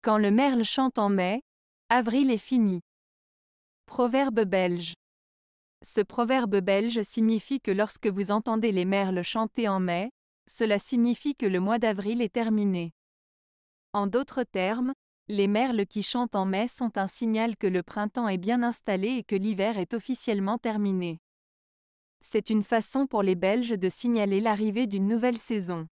Quand le merle chante en mai, avril est fini. Proverbe belge. Ce proverbe belge signifie que lorsque vous entendez les merles chanter en mai, cela signifie que le mois d'avril est terminé. En d'autres termes, les merles qui chantent en mai sont un signal que le printemps est bien installé et que l'hiver est officiellement terminé. C'est une façon pour les Belges de signaler l'arrivée d'une nouvelle saison.